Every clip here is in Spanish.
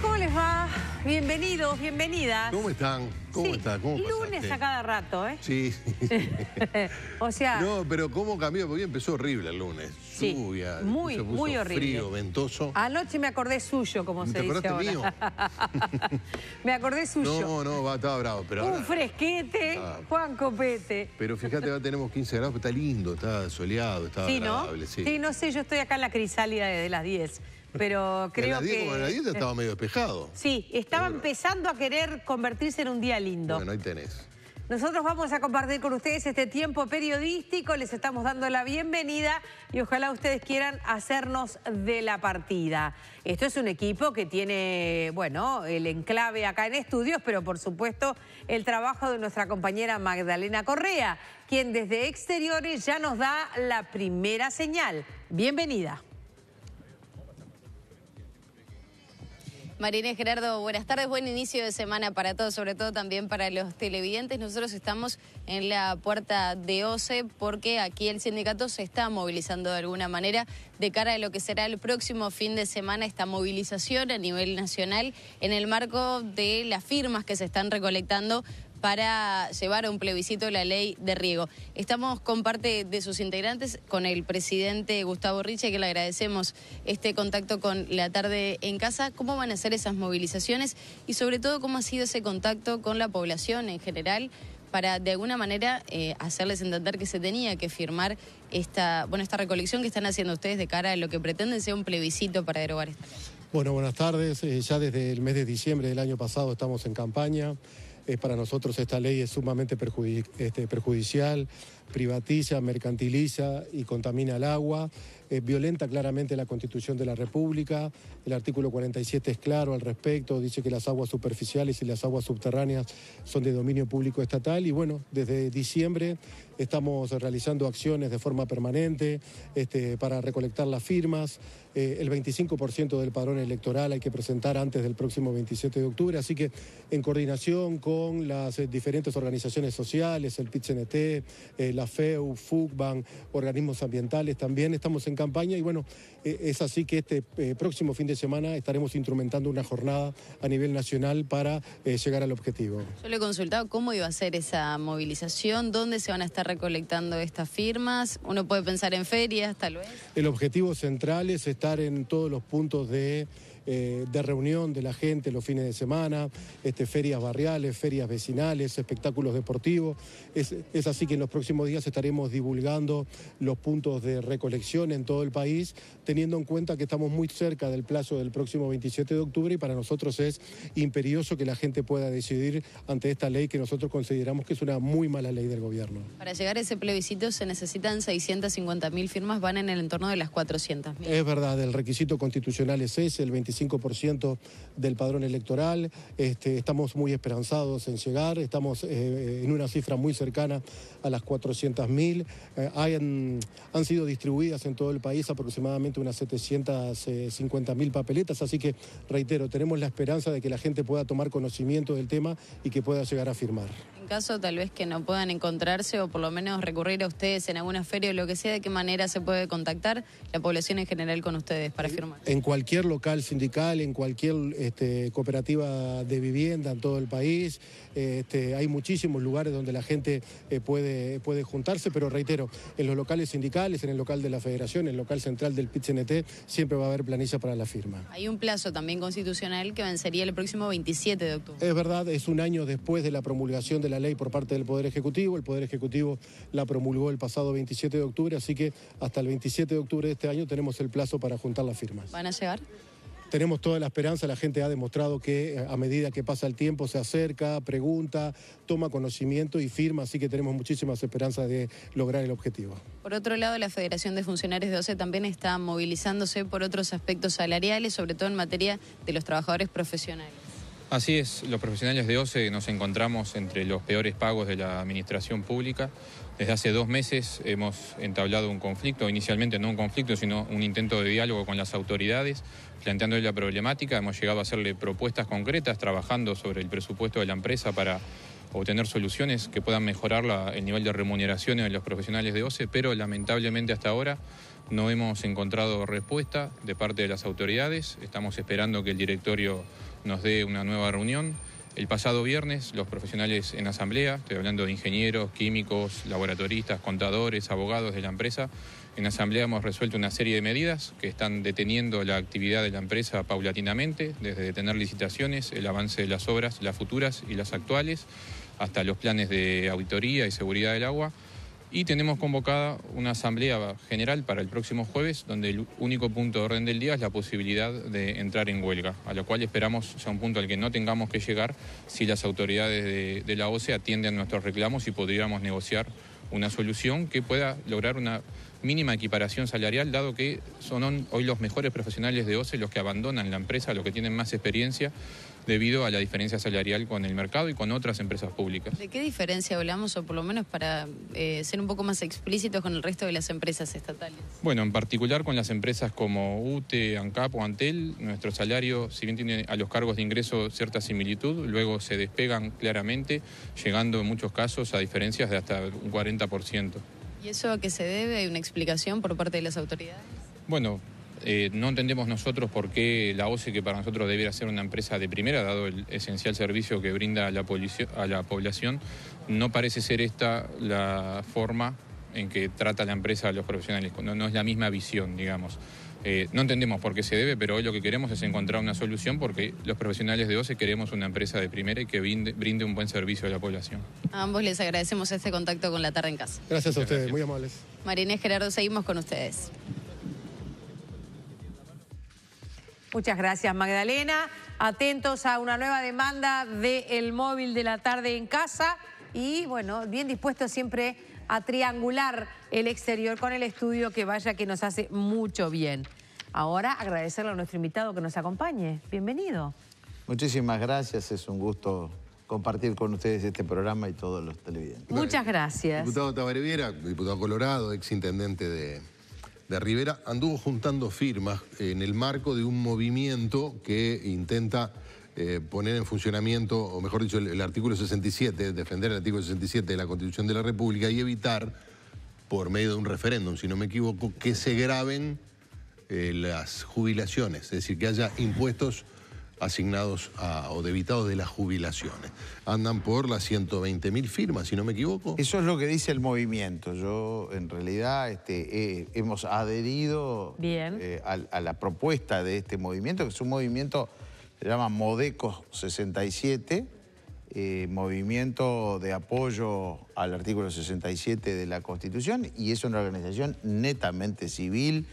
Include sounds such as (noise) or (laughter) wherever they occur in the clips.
¿cómo les va? Bienvenidos, bienvenidas. ¿Cómo están? ¿Cómo están? lunes a cada rato, ¿eh? Sí. (laughs) o sea... No, pero ¿cómo cambió? Porque empezó horrible el lunes. Sí, Lluvia, muy, muy horrible. frío, ventoso. Anoche me acordé suyo, como se dice ahora. (laughs) me acordé suyo. No, no, estaba bravo. Pero Un fresquete, ah. Juan Copete. Pero fíjate, tenemos 15 grados, está lindo, está soleado, está sí, agradable. ¿no? Sí. no sé, yo estoy acá en la crisálida de las 10. Pero (laughs) creo que... estaba medio despejado. Sí, estaba empezando a querer convertirse en un día lindo. Bueno, ahí tenés. Nosotros vamos a compartir con ustedes este tiempo periodístico, les estamos dando la bienvenida y ojalá ustedes quieran hacernos de la partida. Esto es un equipo que tiene, bueno, el enclave acá en estudios, pero por supuesto el trabajo de nuestra compañera Magdalena Correa, quien desde exteriores ya nos da la primera señal. Bienvenida. Marina Gerardo, buenas tardes, buen inicio de semana para todos, sobre todo también para los televidentes. Nosotros estamos en la puerta de OCE porque aquí el sindicato se está movilizando de alguna manera de cara a lo que será el próximo fin de semana, esta movilización a nivel nacional en el marco de las firmas que se están recolectando para llevar a un plebiscito la ley de riego. Estamos con parte de sus integrantes, con el presidente Gustavo Riche, que le agradecemos este contacto con la tarde en casa. ¿Cómo van a ser esas movilizaciones y sobre todo cómo ha sido ese contacto con la población en general? para de alguna manera eh, hacerles entender que se tenía que firmar esta, bueno, esta recolección que están haciendo ustedes de cara a lo que pretenden ...ser un plebiscito para derogar esta ley. Bueno, buenas tardes. Eh, ya desde el mes de diciembre del año pasado estamos en campaña. Eh, para nosotros esta ley es sumamente este, perjudicial privatiza, mercantiliza y contamina el agua, eh, violenta claramente la Constitución de la República, el artículo 47 es claro al respecto, dice que las aguas superficiales y las aguas subterráneas son de dominio público estatal y bueno, desde diciembre estamos realizando acciones de forma permanente este, para recolectar las firmas, eh, el 25% del padrón electoral hay que presentar antes del próximo 27 de octubre, así que en coordinación con las eh, diferentes organizaciones sociales, el PITCNT, la FEU, FUCBAN, organismos ambientales también. Estamos en campaña y bueno, eh, es así que este eh, próximo fin de semana estaremos instrumentando una jornada a nivel nacional para eh, llegar al objetivo. Yo le he consultado cómo iba a ser esa movilización, dónde se van a estar recolectando estas firmas. Uno puede pensar en ferias, tal vez. El objetivo central es estar en todos los puntos de... Eh, de reunión de la gente los fines de semana, este, ferias barriales, ferias vecinales, espectáculos deportivos. Es, es, así que en los próximos días estaremos divulgando los puntos de recolección en todo el país, teniendo en cuenta que estamos muy cerca del plazo del próximo 27 de octubre y para nosotros es imperioso que la gente pueda decidir ante esta ley que nosotros consideramos que es una muy mala ley del gobierno. Para llegar a ese plebiscito se necesitan 650.000 firmas, van en el entorno de las 400.000. Es verdad, el requisito constitucional es ese, el 27 5% del padrón electoral. Este, estamos muy esperanzados en llegar, estamos eh, en una cifra muy cercana a las 400.000. mil eh, han, mm, han, sido distribuidas en todo el país aproximadamente unas 750.000 papeletas, así que reitero, tenemos la esperanza de que la gente pueda tomar conocimiento del tema y que pueda llegar a firmar caso tal vez que no puedan encontrarse o por lo menos recurrir a ustedes en alguna feria o lo que sea, ¿de qué manera se puede contactar la población en general con ustedes para firmar? En cualquier local sindical, en cualquier este, cooperativa de vivienda en todo el país, este, hay muchísimos lugares donde la gente eh, puede, puede juntarse, pero reitero, en los locales sindicales, en el local de la federación, en el local central del pit siempre va a haber planilla para la firma. Hay un plazo también constitucional que vencería el próximo 27 de octubre. Es verdad, es un año después de la promulgación de la ley por parte del Poder Ejecutivo. El Poder Ejecutivo la promulgó el pasado 27 de octubre, así que hasta el 27 de octubre de este año tenemos el plazo para juntar las firmas. ¿Van a llegar? tenemos toda la esperanza, la gente ha demostrado que eh, a medida que pasa el tiempo se acerca, pregunta, toma conocimiento y firma, así que tenemos muchísimas esperanzas de lograr el objetivo. Por otro lado, la Federación de Funcionarios de OCE también está movilizándose por otros aspectos salariales, sobre todo en materia de los trabajadores profesionales. Así es, los profesionales de OCE nos encontramos entre los peores pagos de la administración pública. Desde hace dos meses hemos entablado un conflicto, inicialmente no un conflicto, sino un intento de diálogo con las autoridades, planteándole la problemática. Hemos llegado a hacerle propuestas concretas, trabajando sobre el presupuesto de la empresa para obtener soluciones que puedan mejorar el nivel de remuneraciones de los profesionales de OCE, pero lamentablemente hasta ahora no hemos encontrado respuesta de parte de las autoridades. Estamos esperando que el directorio nos dé una nueva reunión. El pasado viernes los profesionales en asamblea, estoy hablando de ingenieros, químicos, laboratoristas, contadores, abogados de la empresa, en asamblea hemos resuelto una serie de medidas que están deteniendo la actividad de la empresa paulatinamente, desde detener licitaciones, el avance de las obras, las futuras y las actuales, hasta los planes de auditoría y seguridad del agua y tenemos convocada una asamblea general para el próximo jueves, donde el único punto de orden del día es la posibilidad de entrar en huelga, a lo cual esperamos sea un punto al que no tengamos que llegar si las autoridades de, la OCE atienden nuestros reclamos y podríamos negociar una solución que pueda lograr una mínima equiparación salarial, dado que son hoy los mejores profesionales de OCE los que abandonan la empresa, los que tienen más experiencia debido a la diferencia salarial con el mercado y con otras empresas públicas. ¿De qué diferencia hablamos, o por lo menos para eh, ser un poco más explícitos con el resto de las empresas estatales? Bueno, en particular con las empresas como UTE, ANCAP o Antel, nuestro salario, si bien tiene a los cargos de ingreso cierta similitud, luego se despegan claramente, llegando en muchos casos a diferencias de hasta un 40%. ¿Y eso a qué se debe? ¿Hay una explicación por parte de las autoridades? Bueno, eh, no entendemos nosotros por qué la OCE, que para nosotros debiera ser una empresa de primera, dado el esencial servicio que brinda a la, a la población, no parece ser esta la forma en que trata la empresa a los profesionales. no es la misma visión, digamos. Eh, no entendemos por qué se debe, pero hoy lo que queremos es encontrar una solución porque los profesionales de OCE queremos una empresa de primera y que brinde, un buen servicio a la población. A ambos les agradecemos este contacto con la tarde en casa. Gracias a ustedes, muy amables. Marinés Gerardo, seguimos con ustedes. Muchas gracias, Magdalena. Atentos a una nueva demanda del móvil de la tarde en casa y, bueno, bien dispuesto siempre a triangular el exterior con el estudio que vaya que nos hace mucho bien. Ahora agradecerle a nuestro invitado que nos acompañe. Bienvenido. Muchísimas gracias, es un gusto compartir con ustedes este programa y todos los televidentes. Muchas gracias. Diputado Tabaré diputado Colorado, exintendente de, de Rivera, anduvo juntando firmas en el marco de un movimiento que intenta eh, poner en funcionamiento, o mejor dicho, el, artículo 67, defender el artículo 67 de la Constitución de la República y evitar, por medio de un referéndum, si no me equivoco, que se graben eh, las jubilaciones, es decir, que haya impuestos asignados o debitados de las jubilaciones. Andan por las 120.000 firmas, si no me equivoco. Eso es lo que dice el movimiento. Yo, en realidad, este, eh, hemos adherido a la propuesta de este movimiento, que es un movimiento se llama Modeco 67, eh, movimiento de apoyo al artículo 67 de la Constitución y es una organización netamente civil,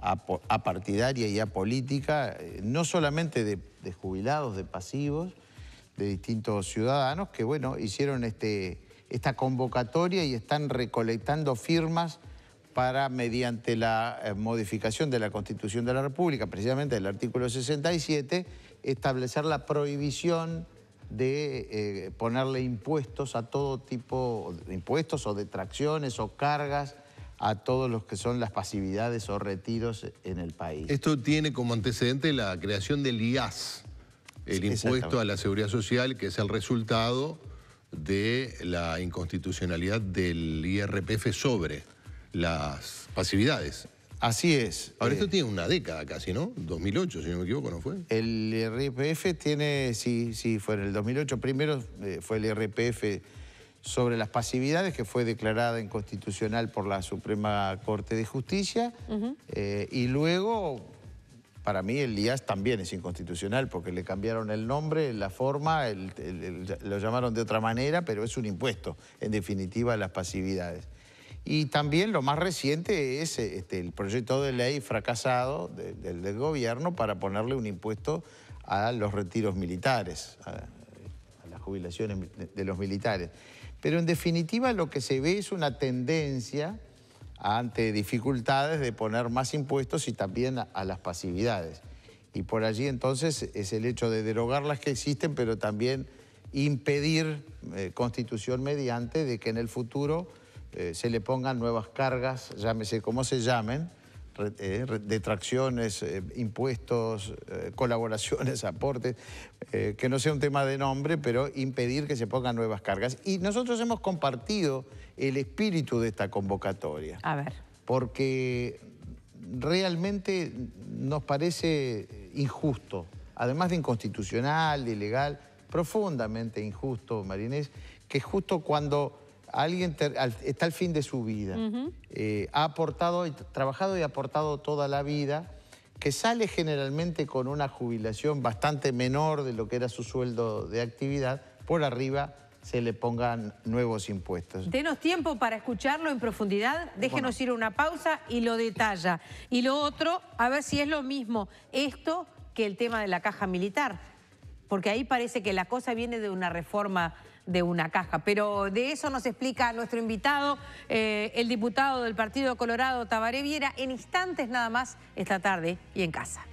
apartidaria y apolítica, eh, no solamente de, jubilados, de pasivos, de distintos ciudadanos que, bueno, hicieron este, esta convocatoria y están recolectando firmas para, mediante la eh, modificación de la Constitución de la República, precisamente del artículo 67, establecer la prohibición de eh, ponerle impuestos a todo tipo de impuestos o detracciones o cargas a todos los que son las pasividades o retiros en el país. Esto tiene como antecedente la creación del IAS, el impuesto a la seguridad social, que es el resultado de la inconstitucionalidad del IRPF sobre las pasividades. Así es. Ahora, esto eh. tiene una década casi, ¿no? 2008, si no me equivoco, ¿no fue? El RPF tiene, sí, sí, fue en el 2008. Primero eh, fue el RPF sobre las pasividades, que fue declarada inconstitucional por la Suprema Corte de Justicia. Eh, y luego, para mí, el IAS también es inconstitucional, porque le cambiaron el nombre, la forma, lo llamaron de otra manera, pero es un impuesto, en definitiva, las pasividades. Y también lo más reciente es este, el proyecto de ley fracasado del gobierno para ponerle un impuesto a los retiros militares, a, las jubilaciones de, los militares. Pero en definitiva lo que se ve es una tendencia ante dificultades de poner más impuestos y también a, las pasividades. Y por allí entonces es el hecho de derogar las que existen, pero también impedir eh, constitución mediante de que en el futuro eh, se le pongan nuevas cargas, llámese como se llamen, eh, detracciones, eh, impuestos, colaboraciones, (laughs) aportes, que no sea un tema de nombre, pero impedir que se pongan nuevas cargas. Y nosotros hemos compartido el espíritu de esta convocatoria. A ver. Porque realmente nos parece injusto, además de inconstitucional, de ilegal, profundamente injusto, Marinés, que justo cuando alguien está al fin de su vida, eh, ha aportado, trabajado y aportado toda la vida, que sale generalmente con una jubilación bastante menor de lo que era su sueldo de actividad, por arriba se le pongan nuevos impuestos. Denos tiempo para escucharlo en profundidad, déjenos ir una pausa y lo detalla. Y lo otro, a ver si es lo mismo esto que el tema de la caja militar, porque ahí parece que la cosa viene de una reforma de una caja. Pero de eso nos explica nuestro invitado, eh, el diputado del Partido Colorado, Tabaré Viera, en instantes nada más esta tarde y en casa.